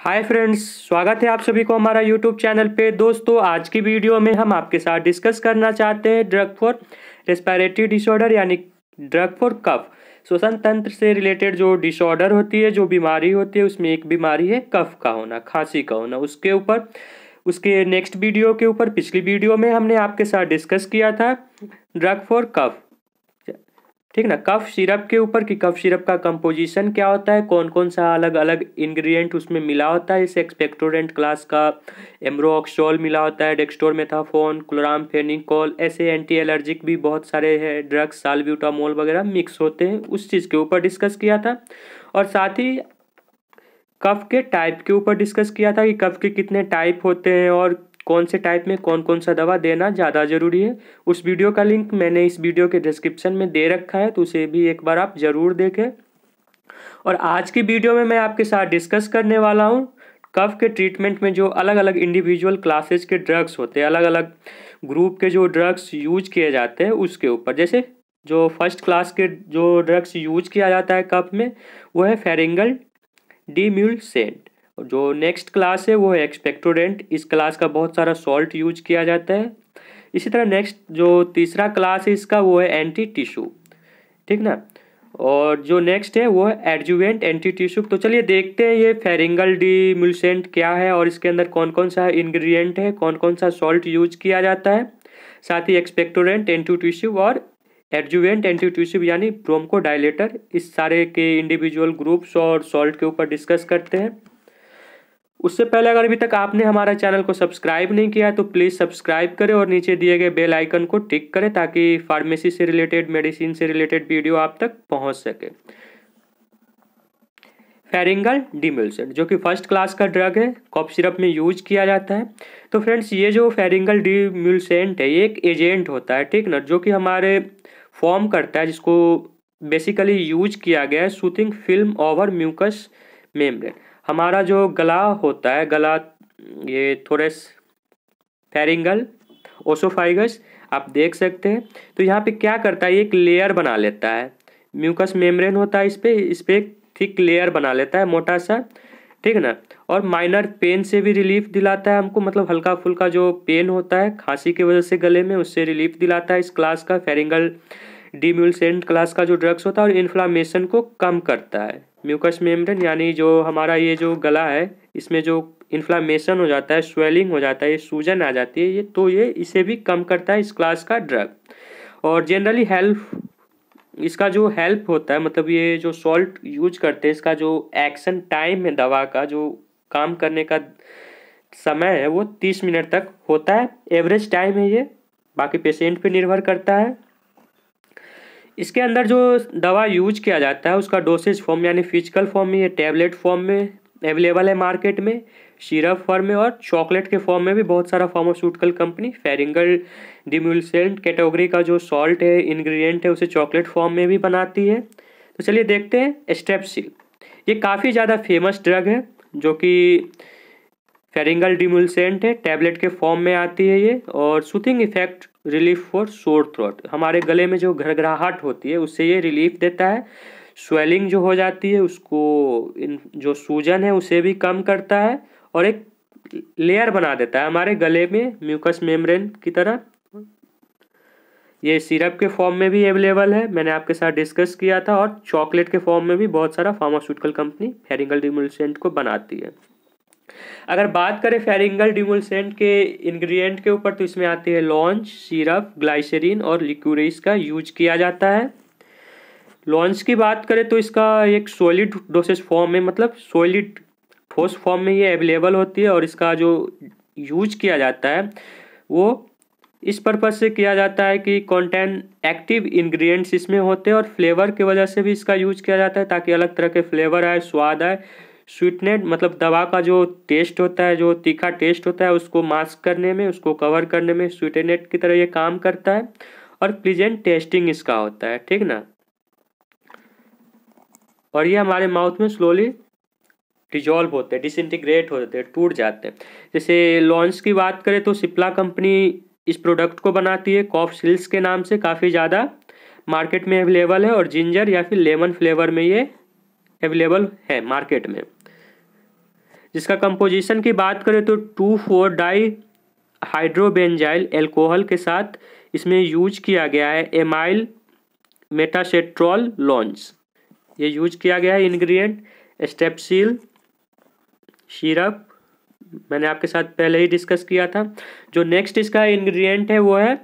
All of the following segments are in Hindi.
हाय फ्रेंड्स स्वागत है आप सभी को हमारा यूट्यूब चैनल पे दोस्तों आज की वीडियो में हम आपके साथ डिस्कस करना चाहते हैं ड्रग फॉर रेस्पायरेटरी डिसऑर्डर यानी ड्रग फॉर कफ श्वसन तंत्र से रिलेटेड जो डिसऑर्डर होती है जो बीमारी होती है उसमें एक बीमारी है कफ का होना खांसी का होना उसके ऊपर उसके नेक्स्ट वीडियो के ऊपर पिछली वीडियो में हमने आपके साथ डिस्कस किया था ड्रग फॉर कफ ठीक ना कफ सिरप के ऊपर कि कफ सिरप का कंपोजिशन क्या होता है कौन कौन सा अलग अलग इंग्रेडिएंट उसमें मिला होता है जैसे एक्सपेक्टोरेंट क्लास का एमरोक्सोल मिला होता है डेक्सटोर मेथाफोन क्लोराम क्लोरामफेनिकॉल ऐसे एंटी एलर्जिक भी बहुत सारे हैं ड्रग्स सालव्यूटामोल वगैरह मिक्स होते हैं उस चीज़ के ऊपर डिस्कस किया था और साथ ही कफ के टाइप के ऊपर डिस्कस किया था कि कफ के कितने टाइप होते हैं और कौन से टाइप में कौन कौन सा दवा देना ज़्यादा ज़रूरी है उस वीडियो का लिंक मैंने इस वीडियो के डिस्क्रिप्शन में दे रखा है तो उसे भी एक बार आप ज़रूर देखें और आज की वीडियो में मैं आपके साथ डिस्कस करने वाला हूँ कफ के ट्रीटमेंट में जो अलग अलग इंडिविजुअल क्लासेस के ड्रग्स होते हैं अलग अलग ग्रुप के जो ड्रग्स यूज किए जाते हैं उसके ऊपर जैसे जो फर्स्ट क्लास के जो ड्रग्स यूज किया जाता है कफ में वो है फेरिंगल डीम्यूलसेंट जो नेक्स्ट क्लास है वो है एक्सपेक्टोरेंट इस क्लास का बहुत सारा सॉल्ट यूज किया जाता है इसी तरह नेक्स्ट जो तीसरा क्लास है इसका वो है एंटी टिश्यू ठीक ना और जो नेक्स्ट है वो है एडजुवेंट एंटी टिश्यू तो चलिए देखते हैं ये फेरिंगल डी मिलसेंट क्या है और इसके अंदर कौन कौन सा इन्ग्रीडियंट है कौन कौन सा सॉल्ट यूज किया जाता है साथ ही एक्सपेक्टोरेंट एंटी टिश्यू और एडजुवेंट एंटी टिश्यू यानी प्रोमको डायलेटर इस सारे के इंडिविजुअल ग्रुप्स और सॉल्ट के ऊपर डिस्कस करते हैं उससे पहले अगर अभी तक आपने हमारा चैनल को सब्सक्राइब नहीं किया तो प्लीज़ सब्सक्राइब करें और नीचे दिए गए बेल आइकन को टिक करें ताकि फार्मेसी से रिलेटेड मेडिसिन से रिलेटेड वीडियो आप तक पहुंच सके फेरिंगल डिम्यूलसेंट जो कि फर्स्ट क्लास का ड्रग है कॉप सिरप में यूज किया जाता है तो फ्रेंड्स ये जो फेरिंगल डिम्यूलसेंट है ये एक एजेंट होता है ठीक ना जो कि हमारे फॉर्म करता है जिसको बेसिकली यूज किया गया है soothing film over mucus membrane हमारा जो गला होता है गला ये थोड़े फेरिंगल ओसोफाइगस आप देख सकते हैं तो यहाँ पे क्या करता है एक लेयर बना लेता है म्यूकस मेम्ब्रेन होता है इस पर इस पर एक थिक लेयर बना लेता है मोटा सा ठीक है ना और माइनर पेन से भी रिलीफ दिलाता है हमको मतलब हल्का फुल्का जो पेन होता है खांसी की वजह से गले में उससे रिलीफ दिलाता है इस क्लास का फेरिंगल डीम्यूलसेंट क्लास का जो ड्रग्स होता है और इन्फ्लामेशन को कम करता है म्यूकस मेम्ब्रेन यानी जो हमारा ये जो गला है इसमें जो इन्फ्लामेशन हो जाता है स्वेलिंग हो जाता है ये सूजन आ जाती है ये तो ये इसे भी कम करता है इस क्लास का ड्रग और जनरली हेल्प इसका जो हेल्प होता है मतलब ये जो सॉल्ट यूज करते हैं इसका जो एक्शन टाइम है दवा का जो काम करने का समय है वो तीस मिनट तक होता है एवरेज टाइम है ये बाकी पेशेंट पे निर्भर करता है इसके अंदर जो दवा यूज किया जाता है उसका डोसेज फॉर्म यानी फिजिकल फॉर्म में या टैबलेट फॉर्म में अवेलेबल है मार्केट में शीरप फॉर्म में और चॉकलेट के फॉर्म में भी बहुत सारा pharmaceutical company pharyngeal demulcent category का जो सॉल्ट है इंग्रेडिएंट है उसे चॉकलेट फॉर्म में भी बनाती है तो चलिए देखते हैं स्टेपसिल ये काफ़ी ज़्यादा फेमस ड्रग है जो कि फेरिंगल डिम्यूलसेंट है टैबलेट के फॉर्म में आती है ये और soothing effect relief for sore throat हमारे गले में जो घरघराहट होती है उससे ये रिलीफ देता है स्वेलिंग जो हो जाती है उसको इन जो सूजन है उसे भी कम करता है और एक लेयर बना देता है हमारे गले में म्यूकस मेम्ब्रेन की तरह ये सिरप के फॉर्म में भी अवेलेबल है मैंने आपके साथ डिस्कस किया था और चॉकलेट के फॉर्म में भी बहुत सारा फार्मास्यूटिकल कंपनी फेरिंगल रिमुलसेंट को बनाती है अगर बात करें फेरिंगल डिमुलसेंट के इंग्रेडिएंट के ऊपर तो इसमें आते हैं लॉन्च सिरप ग्लाइसरीन और लिक्यूरेस का यूज किया जाता है लॉन्च की बात करें तो इसका एक सॉलिड डोसेज फॉर्म में मतलब सॉलिड ठोस फॉर्म में ये अवेलेबल होती है और इसका जो यूज किया जाता है वो इस पर्पज से किया जाता है कि कॉन्टेंट एक्टिव इन्ग्रीडियंट्स इसमें होते हैं और फ्लेवर की वजह से भी इसका यूज किया जाता है ताकि अलग तरह के फ्लेवर आए स्वाद आए स्वीटनेट मतलब दवा का जो टेस्ट होता है जो तीखा टेस्ट होता है उसको मास्क करने में उसको कवर करने में स्वीटनेट की तरह ये काम करता है और प्लीजेंट टेस्टिंग इसका होता है ठीक ना और ये हमारे माउथ में स्लोली डिजॉल्व होते हैं डिसइंटीग्रेट होते हैं टूट जाते हैं जैसे लॉन्च की बात करें तो सिप्ला कंपनी इस प्रोडक्ट को बनाती है कॉफ सिल्स के नाम से काफ़ी ज़्यादा मार्केट में अवेलेबल है और जिंजर या फिर लेमन फ्लेवर में ये अवेलेबल है मार्केट में जिसका कंपोजिशन की बात करें तो two four di hydrobenzyl alcohol के साथ इसमें यूज किया गया है एमाइल मेटासेट्रोल लॉन्च ये यूज किया गया है इन्ग्रीडियंट स्टेपसील शीरप मैंने आपके साथ पहले ही डिस्कस किया था जो नेक्स्ट इसका इन्ग्रीडियंट है वो है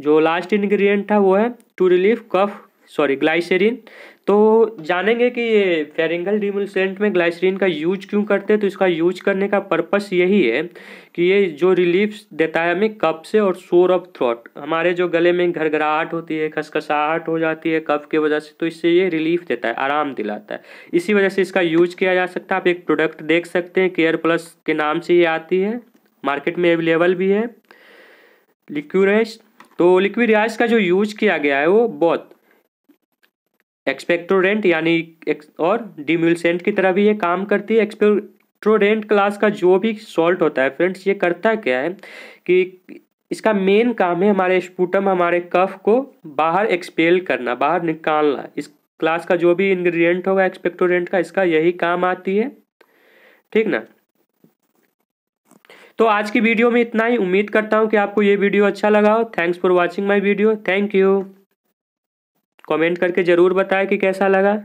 जो लास्ट इन्ग्रीडियंट था वो है to relief cough sorry glycerine तो जानेंगे कि ये फेरिंगल रिमुलसेंट में ग्लाइसरीन का यूज क्यों करते हैं तो इसका यूज करने का पर्पस यही है कि ये जो रिलीफ देता है हमें कफ से और शोर ऑफ थ्रॉट हमारे जो गले में घरघराहट होती है खसखसाहट हो जाती है कफ की वजह से तो इससे ये रिलीफ देता है आराम दिलाता है इसी वजह से इसका यूज किया जा सकता है आप एक प्रोडक्ट देख सकते हैं केयर प्लस के नाम से ये आती है मार्केट में अवेलेबल भी है लिक्विड तो लिक्विड का जो यूज किया गया है वो बहुत एक्सपेक्टोरेंट यानी और डिम्यूलसेंट की तरह भी ये काम करती है एक्सपेक्टोरेंट क्लास का जो भी सॉल्ट होता है फ्रेंड्स ये करता क्या है कि इसका मेन काम है हमारे स्पूटम हमारे कफ को बाहर एक्सपेल करना बाहर निकालना इस क्लास का जो भी इंग्रेडिएंट होगा एक्सपेक्टोरेंट का इसका यही काम आती है ठीक ना तो आज की वीडियो में इतना ही उम्मीद करता हूँ कि आपको ये वीडियो अच्छा लगा हो thanks for watching my video thank you comment करके ज़रूर बताएं कि कैसा लगा